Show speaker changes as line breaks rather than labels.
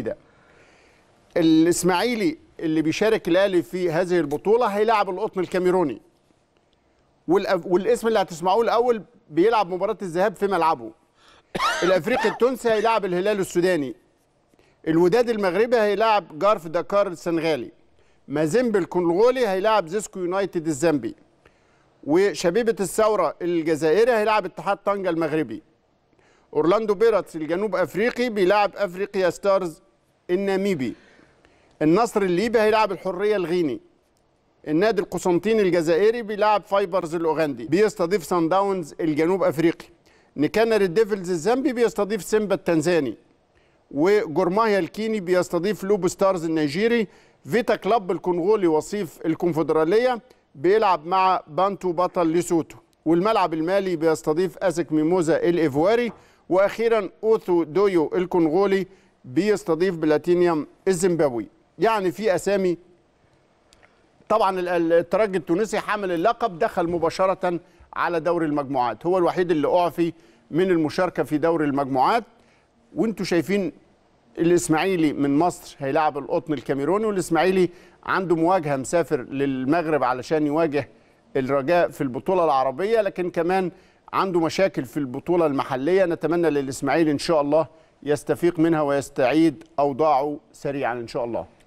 كده الاسماعيلي اللي بيشارك الاهلي في هذه البطوله هيلاعب القطن الكاميروني والاسم اللي هتسمعوه الاول بيلعب مباراه الذهاب في ملعبه الافريقي التونسي هيلاعب الهلال السوداني الوداد المغربي هيلاعب جارف داكار السنغالي مازيمبي الكونغولي هيلاعب زيسكو يونايتد الزامبي وشبيبه الثوره الجزائري هيلاعب اتحاد طنجه المغربي اورلاندو بيرتس الجنوب افريقي بيلاعب افريقيا ستارز الناميبي النصر الليبي هيلعب الحريه الغيني النادي القسنطيني الجزائري بيلعب فايبرز الاوغندي بيستضيف سان داونز الجنوب افريقي نكنر الديفلز الزامبي بيستضيف سيمبا التنزاني وجورماهيا الكيني بيستضيف لوبو ستارز النيجيري فيتا كلاب الكونغولي وصيف الكونفدراليه بيلعب مع بانتو بطل ليسوتو والملعب المالي بيستضيف اسك ميموزا الايفواري واخيرا اوثو دويو الكونغولي بيستضيف بلاتينيوم الزيمبابوي يعني في اسامي طبعا الترجي التونسي حامل اللقب دخل مباشره على دوري المجموعات هو الوحيد اللي اعفي من المشاركه في دوري المجموعات وانتم شايفين الاسماعيلي من مصر هيلاعب القطن الكاميروني والاسماعيلي عنده مواجهه مسافر للمغرب علشان يواجه الرجاء في البطوله العربيه لكن كمان عنده مشاكل في البطوله المحليه نتمنى للاسماعيلي ان شاء الله يستفيق منها ويستعيد أوضاعه سريعا إن شاء الله